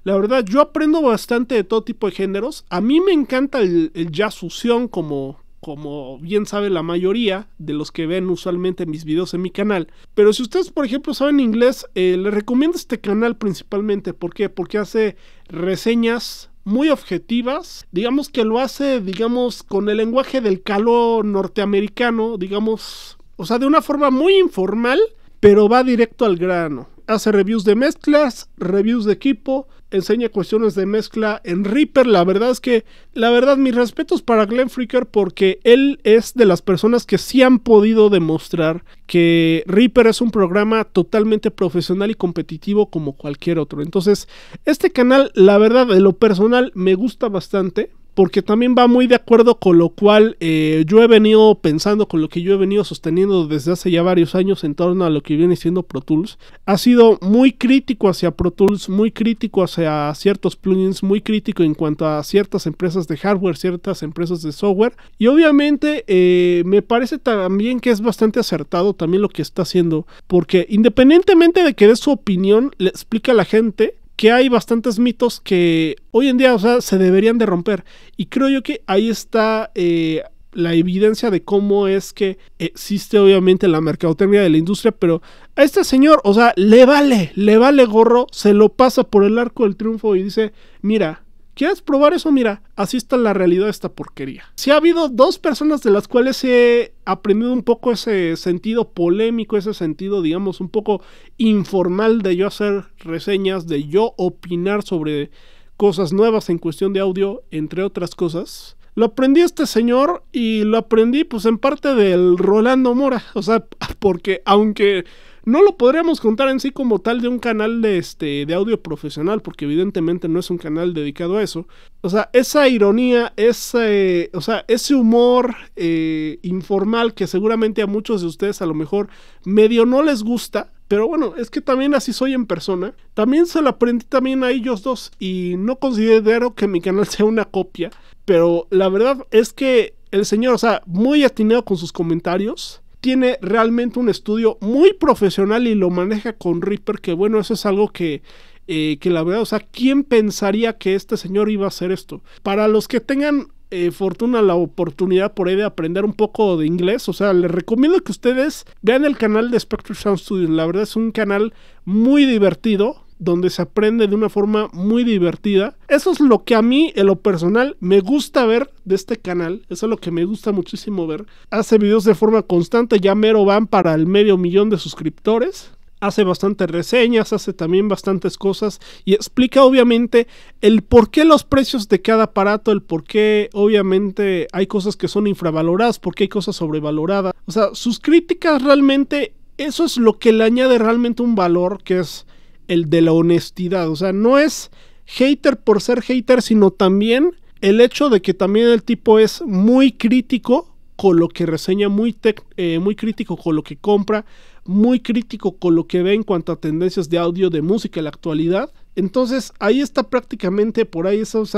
La verdad, yo aprendo bastante de todo tipo de géneros. A mí me encanta el, el jazz fusión como, como bien sabe la mayoría de los que ven usualmente mis videos en mi canal. Pero si ustedes, por ejemplo, saben inglés, eh, les recomiendo este canal principalmente. ¿Por qué? Porque hace reseñas muy objetivas. Digamos que lo hace, digamos, con el lenguaje del calor norteamericano, digamos, o sea, de una forma muy informal, pero va directo al grano. Hace reviews de mezclas, reviews de equipo, enseña cuestiones de mezcla en Reaper. La verdad es que, la verdad, mis respetos para Glenn Freaker porque él es de las personas que sí han podido demostrar que Reaper es un programa totalmente profesional y competitivo como cualquier otro. Entonces, este canal, la verdad, de lo personal, me gusta bastante porque también va muy de acuerdo con lo cual eh, yo he venido pensando, con lo que yo he venido sosteniendo desde hace ya varios años en torno a lo que viene siendo Pro Tools. Ha sido muy crítico hacia Pro Tools, muy crítico hacia ciertos plugins, muy crítico en cuanto a ciertas empresas de hardware, ciertas empresas de software. Y obviamente eh, me parece también que es bastante acertado también lo que está haciendo, porque independientemente de que dé su opinión, le explica a la gente que hay bastantes mitos que hoy en día o sea, se deberían de romper. Y creo yo que ahí está eh, la evidencia de cómo es que existe obviamente la mercadotecnia de la industria, pero a este señor, o sea, le vale, le vale gorro, se lo pasa por el arco del triunfo y dice, mira, ¿Quieres probar eso? Mira, así está la realidad de esta porquería. Si ha habido dos personas de las cuales he aprendido un poco ese sentido polémico, ese sentido, digamos, un poco informal de yo hacer reseñas, de yo opinar sobre cosas nuevas en cuestión de audio, entre otras cosas. Lo aprendí este señor y lo aprendí pues en parte del Rolando Mora. O sea, porque aunque no lo podríamos contar en sí como tal de un canal de, este, de audio profesional, porque evidentemente no es un canal dedicado a eso. O sea, esa ironía, ese, o sea, ese humor eh, informal que seguramente a muchos de ustedes a lo mejor medio no les gusta, pero bueno, es que también así soy en persona. También se lo aprendí también a ellos dos y no considero que mi canal sea una copia. Pero la verdad es que el señor, o sea, muy atinado con sus comentarios tiene realmente un estudio muy profesional y lo maneja con Reaper, que bueno, eso es algo que, eh, que la verdad, o sea, ¿quién pensaría que este señor iba a hacer esto? Para los que tengan eh, fortuna la oportunidad por ahí de aprender un poco de inglés. O sea, les recomiendo que ustedes vean el canal de Spectrum Sound Studios. La verdad es un canal muy divertido donde se aprende de una forma muy divertida. Eso es lo que a mí, en lo personal, me gusta ver de este canal. Eso es lo que me gusta muchísimo ver. Hace videos de forma constante, ya mero van para el medio millón de suscriptores hace bastantes reseñas, hace también bastantes cosas y explica obviamente el por qué los precios de cada aparato, el por qué obviamente hay cosas que son infravaloradas, por qué hay cosas sobrevaloradas. O sea, sus críticas realmente, eso es lo que le añade realmente un valor que es el de la honestidad. O sea, no es hater por ser hater, sino también el hecho de que también el tipo es muy crítico con lo que reseña, muy, eh, muy crítico con lo que compra, muy crítico con lo que ve en cuanto a tendencias de audio de música en la actualidad. Entonces ahí está prácticamente por ahí pues,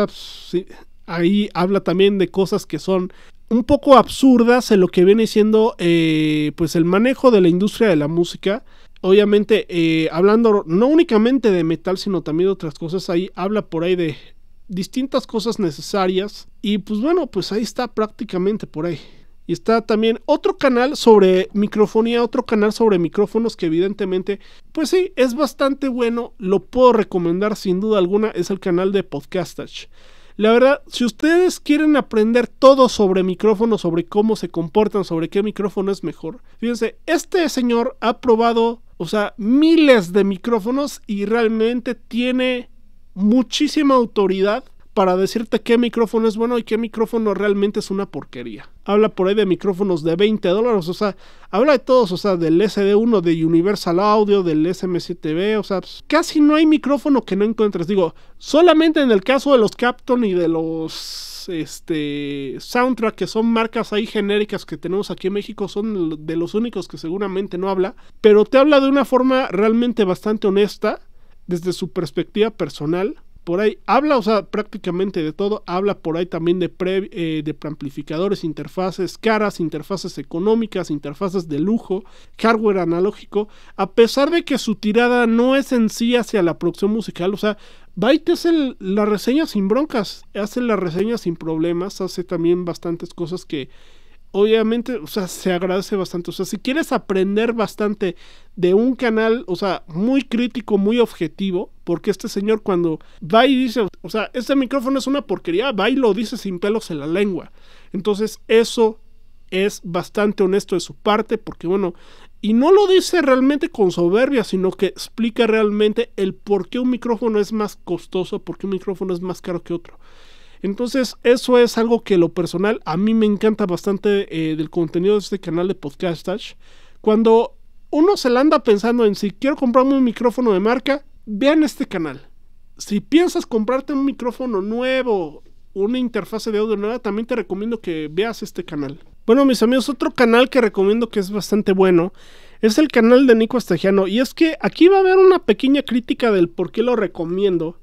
ahí habla también de cosas que son un poco absurdas en lo que viene siendo eh, pues el manejo de la industria de la música. Obviamente, eh, hablando no únicamente de metal, sino también de otras cosas, ahí habla por ahí de distintas cosas necesarias. Y pues bueno, pues ahí está prácticamente por ahí. Y está también otro canal sobre microfonía, otro canal sobre micrófonos que evidentemente, pues sí, es bastante bueno, lo puedo recomendar sin duda alguna, es el canal de Podcastage. La verdad, si ustedes quieren aprender todo sobre micrófonos, sobre cómo se comportan, sobre qué micrófono es mejor, fíjense, este señor ha probado, o sea, miles de micrófonos y realmente tiene muchísima autoridad para decirte qué micrófono es bueno y qué micrófono realmente es una porquería. Habla por ahí de micrófonos de 20 dólares, o sea, habla de todos, o sea, del SD1, de Universal Audio, del SM7B, o sea, pues, casi no hay micrófono que no encuentres. Digo, solamente en el caso de los Capton y de los este soundtrack que son marcas ahí genéricas que tenemos aquí en México son de los únicos que seguramente no habla, pero te habla de una forma realmente bastante honesta desde su perspectiva personal por ahí habla, o sea, prácticamente de todo. Habla por ahí también de, eh, de preamplificadores, interfaces caras, interfaces económicas, interfaces de lujo, hardware analógico. A pesar de que su tirada no es en sí hacia la producción musical, o sea, Byte hace la reseña sin broncas, hace la reseña sin problemas, hace también bastantes cosas que obviamente, o sea, se agradece bastante. O sea, si quieres aprender bastante de un canal, o sea, muy crítico, muy objetivo, porque este señor cuando va y dice, o sea, este micrófono es una porquería, va y lo dice sin pelos en la lengua. Entonces, eso es bastante honesto de su parte, porque bueno, y no lo dice realmente con soberbia, sino que explica realmente el por qué un micrófono es más costoso, por qué un micrófono es más caro que otro. Entonces, eso es algo que lo personal a mí me encanta bastante eh, del contenido de este canal de Podcastash. Cuando uno se la anda pensando en si quiero comprarme un micrófono de marca, vean este canal. Si piensas comprarte un micrófono nuevo, una interfase de audio nueva, también te recomiendo que veas este canal. Bueno, mis amigos, otro canal que recomiendo que es bastante bueno es el canal de Nico Estagiano. Y es que aquí va a haber una pequeña crítica del por qué lo recomiendo.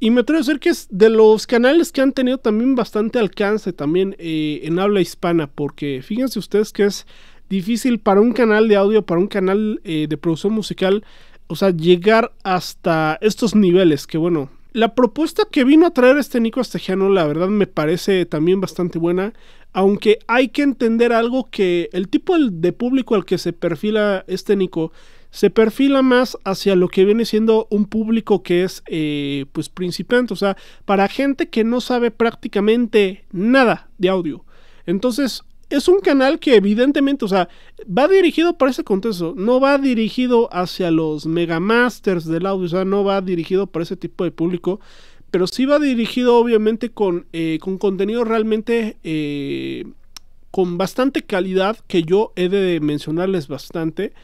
Y me atrevo a decir que es de los canales que han tenido también bastante alcance también eh, en habla hispana, porque fíjense ustedes que es difícil para un canal de audio, para un canal eh, de producción musical, o sea, llegar hasta estos niveles, que bueno, la propuesta que vino a traer este Nico Astejano, la verdad me parece también bastante buena, aunque hay que entender algo que el tipo de público al que se perfila este Nico se perfila más hacia lo que viene siendo un público que es eh, pues principiante, o sea, para gente que no sabe prácticamente nada de audio. Entonces, es un canal que evidentemente, o sea, va dirigido para ese contexto, no va dirigido hacia los megamasters del audio, o sea, no va dirigido para ese tipo de público, pero sí va dirigido obviamente con, eh, contenido realmente... Eh, con bastante calidad que yo he de mencionarles bastante.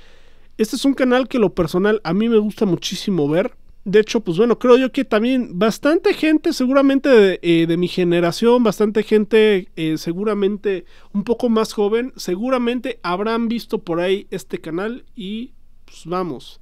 Este es un canal que lo personal a mí me gusta muchísimo ver. De hecho, pues bueno, creo yo que también bastante gente, seguramente eh, de, mi generación, bastante gente eh, seguramente un poco más joven, seguramente habrán visto por ahí este canal y pues vamos.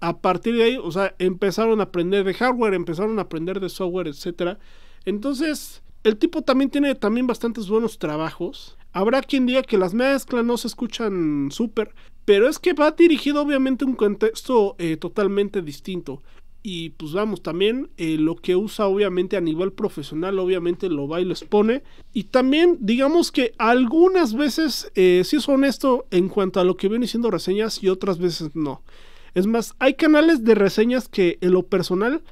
A partir de ahí, o sea, empezaron a aprender de hardware, empezaron a aprender de software, etc. Entonces, el tipo también tiene también bastantes buenos trabajos. Habrá quien diga que las mezclas no se escuchan súper, pero es que va dirigido obviamente a un contexto eh, totalmente distinto. Y pues vamos, también eh, lo que usa obviamente a nivel profesional, obviamente lo va y lo expone. Y también digamos que algunas veces eh, sí es honesto en cuanto a lo que viene siendo reseñas y otras veces no. Es más, hay canales de reseñas que en lo personal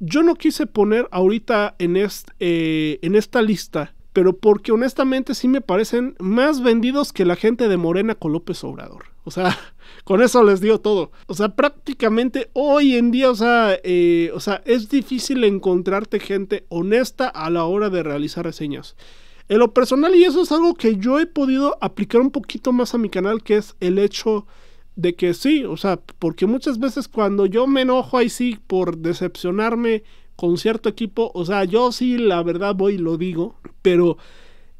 yo no quise poner ahorita en, eh, en esta lista, pero porque honestamente sí me parecen más vendidos que la gente de Morena con López Obrador. O sea, con eso les dio todo. O sea, prácticamente hoy en día, o sea, eh, o sea, es difícil encontrarte gente honesta a la hora de realizar reseñas. En lo personal, y eso es algo que yo he podido aplicar un poquito más a mi canal, que es el hecho de que sí, o sea, porque muchas veces cuando yo me enojo ahí sí por decepcionarme con cierto equipo, o sea, yo sí la verdad voy y lo digo, pero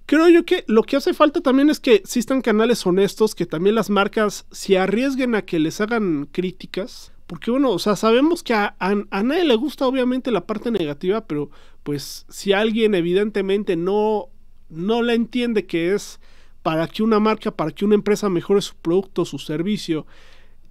creo yo que lo que hace falta también es que existan canales honestos, que también las marcas se arriesguen a que les hagan críticas. Porque bueno, o sea, sabemos que a, nadie le gusta obviamente la parte negativa, pero pues si alguien evidentemente no, no la entiende que es para que una marca, para que una empresa mejore su producto, su servicio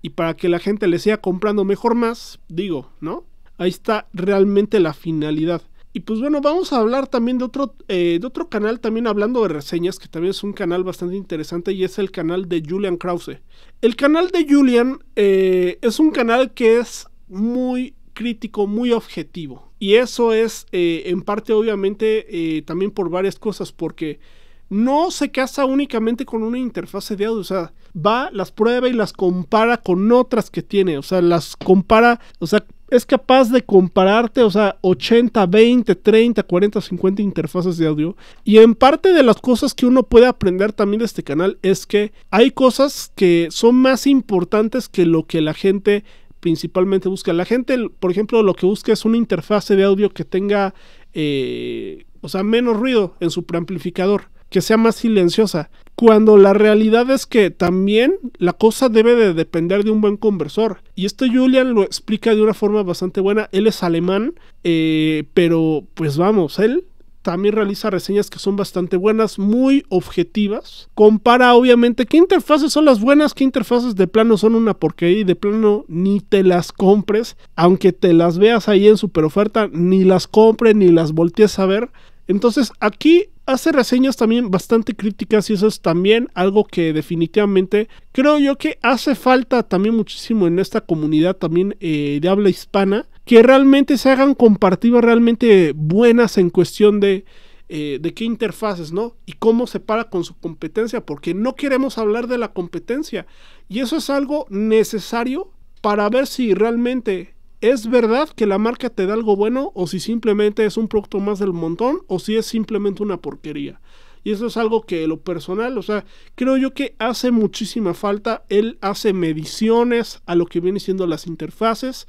y para que la gente le siga comprando mejor más, digo, ¿no? Ahí está realmente la finalidad. Y pues bueno, vamos a hablar también de otro, eh, de otro canal, también hablando de reseñas, que también es un canal bastante interesante y es el canal de Julian Krause. El canal de Julian eh, es un canal que es muy crítico, muy objetivo. Y eso es eh, en parte obviamente también por varias cosas, porque no se casa únicamente con una interfase de audio, o sea, va, las prueba y las compara con otras que tiene, o sea, las compara, o sea, es capaz de compararte, o sea, 80, 20, 30, 40, 50 interfaces de audio. Y en parte de las cosas que uno puede aprender también de este canal es que hay cosas que son más importantes que lo que la gente principalmente busca. La gente, por ejemplo, lo que busca es una interfase de audio que tenga, eh, o sea, menos ruido en su preamplificador que sea más silenciosa, cuando la realidad es que también la cosa debe de depender de un buen conversor. Y esto Julian lo explica de una forma bastante buena. Él es alemán, eh, pero pues vamos, él también realiza reseñas que son bastante buenas, muy objetivas. Compara obviamente qué interfaces son las buenas, qué interfaces de plano son una porque y de plano ni te las compres, aunque te las veas ahí en super oferta, ni las compres ni las voltees a ver. Entonces aquí hace reseñas también bastante críticas y eso es también algo que definitivamente creo yo que hace falta también muchísimo en esta comunidad también eh, de habla hispana que realmente se hagan compartidas realmente buenas en cuestión de eh, de qué interfaces, ¿no? Y cómo se para con su competencia, porque no queremos hablar de la competencia. Y eso es algo necesario para ver si realmente ¿Es verdad que la marca te da algo bueno o si simplemente es un producto más del montón o si es simplemente una porquería? Y eso es algo que lo personal, o sea, creo yo que hace muchísima falta. Él hace mediciones a lo que vienen siendo las interfaces,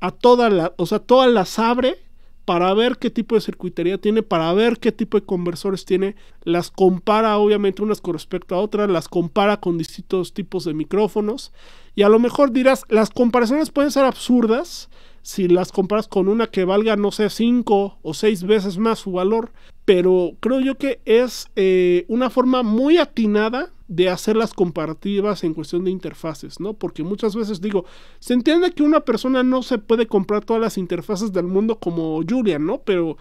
a todas las, o sea, todas las abre para ver qué tipo de circuitería tiene, para ver qué tipo de conversores tiene, las compara obviamente unas con respecto a otras, las compara con distintos tipos de micrófonos y a lo mejor dirás, las comparaciones pueden ser absurdas si las comparas con una que valga, no sé, cinco o seis veces más su valor, pero creo yo que es eh, una forma muy atinada de hacer las comparativas en cuestión de interfaces, ¿no? Porque muchas veces digo, se entiende que una persona no se puede comprar todas las interfaces del mundo como Julia, ¿no? Pero,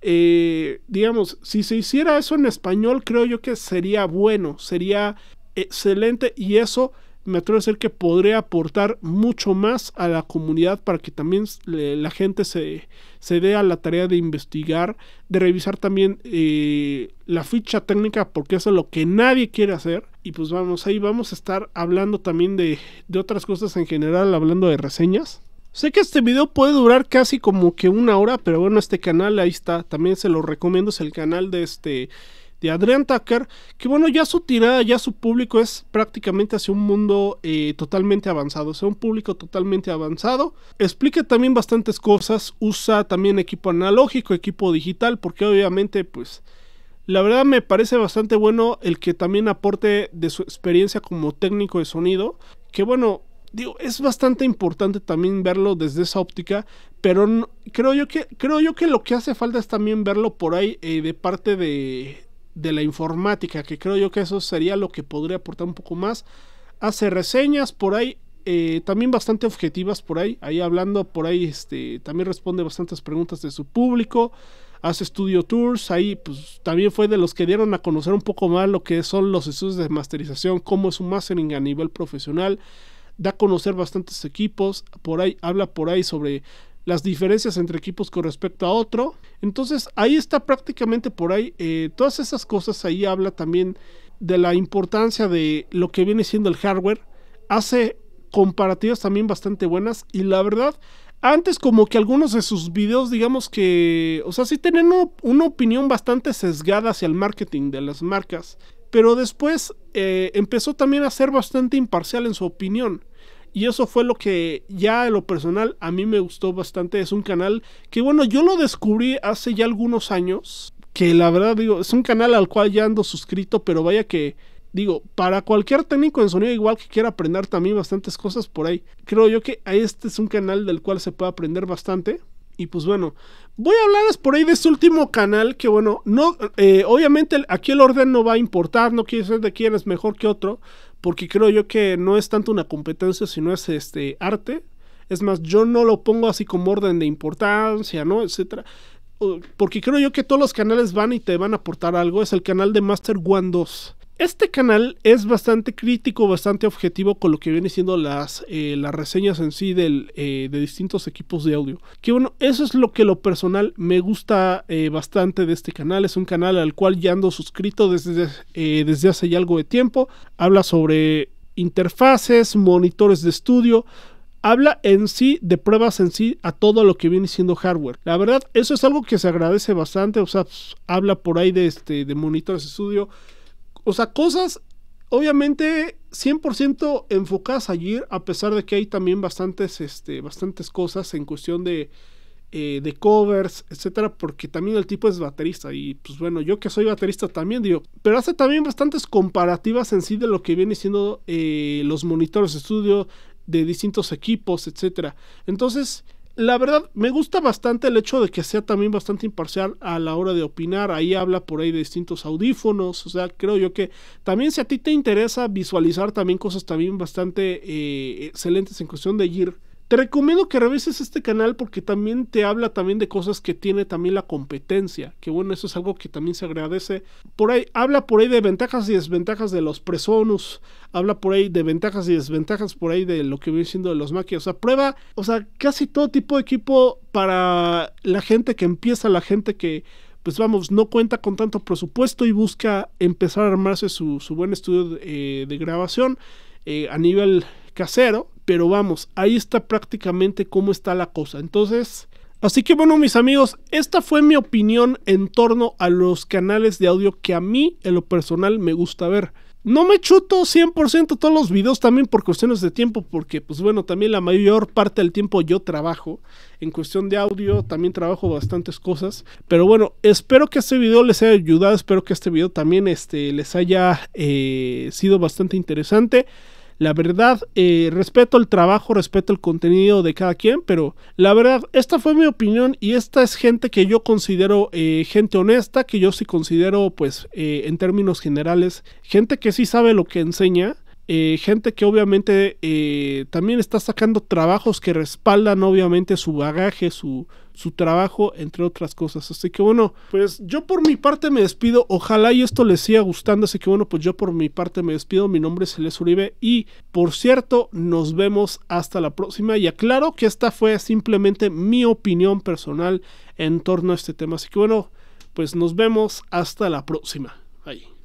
eh, digamos, si se hiciera eso en español, creo yo que sería bueno, sería excelente y eso me atrevo a decir que podré aportar mucho más a la comunidad para que también la gente se, dé a la tarea de investigar, de revisar también eh, la ficha técnica, porque eso es lo que nadie quiere hacer. Y pues vamos, ahí vamos a estar hablando también de, de otras cosas en general, hablando de reseñas. Sé que este video puede durar casi como que una hora, pero bueno, este canal ahí está, también se lo recomiendo, es el canal de este de Adrian Tucker, que bueno, ya su tirada, ya su público es prácticamente hacia un mundo eh, totalmente avanzado, o sea, un público totalmente avanzado. Explica también bastantes cosas, usa también equipo analógico, equipo digital, porque obviamente pues... La verdad me parece bastante bueno el que también aporte de su experiencia como técnico de sonido, que bueno, digo, es bastante importante también verlo desde esa óptica, pero creo, yo que, creo yo que lo que hace falta es también verlo por ahí eh, de parte de, de la informática, que creo yo que eso sería lo que podría aportar un poco más. Hace reseñas por ahí, eh, también bastante objetivas por ahí, ahí hablando por ahí, este, también responde bastantes preguntas de su público, hace estudio tours, ahí pues también fue de los que dieron a conocer un poco más lo que son los estudios de masterización, cómo es un mastering a nivel profesional, da a conocer bastantes equipos, por ahí habla por ahí sobre las diferencias entre equipos con respecto a otro. Entonces ahí está prácticamente por ahí. Eh, todas esas cosas ahí habla también de la importancia de lo que viene siendo el hardware. Hace comparativas también bastante buenas y la verdad antes como que algunos de sus videos, digamos que, o sea, sí tenían una, opinión bastante sesgada hacia el marketing de las marcas, pero después eh, empezó también a ser bastante imparcial en su opinión. Y eso fue lo que ya en lo personal a mí me gustó bastante. Es un canal que bueno, yo lo descubrí hace ya algunos años. Que la verdad digo, es un canal al cual ya ando suscrito, pero vaya que digo, para cualquier técnico en sonido igual que quiera aprender también bastantes cosas por ahí. Creo yo que este es un canal del cual se puede aprender bastante. Y pues bueno, voy a hablarles por ahí de este último canal que bueno, no, eh, obviamente aquí el orden no va a importar, no quiere decir de quién es mejor que otro, porque creo yo que no es tanto una competencia, sino es este arte. Es más, yo no lo pongo así como orden de importancia, ¿no? Etcétera. Porque creo yo que todos los canales van y te van a aportar algo. Es el canal de Master One 2. Este canal es bastante crítico, bastante objetivo con lo que viene siendo las, eh, las reseñas en sí eh, de distintos equipos de audio. Que bueno, eso es lo que lo personal me gusta eh, bastante de este canal. Es un canal al cual ya ando suscrito desde, desde hace ya algo de tiempo. Habla sobre interfaces, monitores de estudio, habla en sí de pruebas en sí a todo lo que viene siendo hardware. La verdad, eso es algo que se agradece bastante. O sea, pues, habla por ahí de, este, de monitores de estudio, o sea, cosas obviamente 100% enfocadas allí, a pesar de que hay también bastantes, este, bastantes cosas en cuestión de, eh, de covers, etcétera, porque también el tipo es baterista. Y pues bueno, yo que soy baterista también digo, pero hace también bastantes comparativas en sí de lo que viene siendo eh, los monitores de estudio de distintos equipos, etcétera. Entonces la verdad, me gusta bastante el hecho de que sea también bastante imparcial a la hora de opinar. Ahí habla por ahí de distintos audífonos. O sea, creo yo que también si a ti te interesa visualizar también cosas también bastante eh, excelentes en cuestión de Gear te recomiendo que revises este canal porque también te habla también de cosas que tiene también la competencia, que bueno, eso es algo que también se agradece. Por ahí habla por ahí de ventajas y desventajas de los presonus, habla por ahí de ventajas y desventajas por ahí de lo que viene siendo de los maquias, o sea, prueba, o sea, casi todo tipo de equipo para la gente que empieza, la gente que pues vamos, no cuenta con tanto presupuesto y busca empezar a armarse su, buen estudio de, eh, grabación eh, a nivel casero pero vamos, ahí está prácticamente cómo está la cosa. Entonces, así que bueno mis amigos, esta fue mi opinión en torno a los canales de audio que a mí en lo personal me gusta ver. No me chuto 100% todos los videos también por cuestiones de tiempo, porque pues bueno, también la mayor parte del tiempo yo trabajo. En cuestión de audio también trabajo bastantes cosas. Pero bueno, espero que este video les haya ayudado, espero que este video también este, les haya eh, sido bastante interesante. La verdad, eh, respeto el trabajo, respeto el contenido de cada quien, pero la verdad, esta fue mi opinión y esta es gente que yo considero eh, gente honesta, que yo sí considero, pues, eh, en términos generales, gente que sí sabe lo que enseña eh, gente que obviamente eh, también está sacando trabajos que respaldan obviamente su bagaje, su, su trabajo, entre otras cosas. Así que bueno, pues yo por mi parte me despido. Ojalá y esto les siga gustando. Así que bueno, pues yo por mi parte me despido. Mi nombre es Celeste Uribe y por cierto, nos vemos hasta la próxima. Y aclaro que esta fue simplemente mi opinión personal en torno a este tema. Así que bueno, pues nos vemos hasta la próxima. Ahí.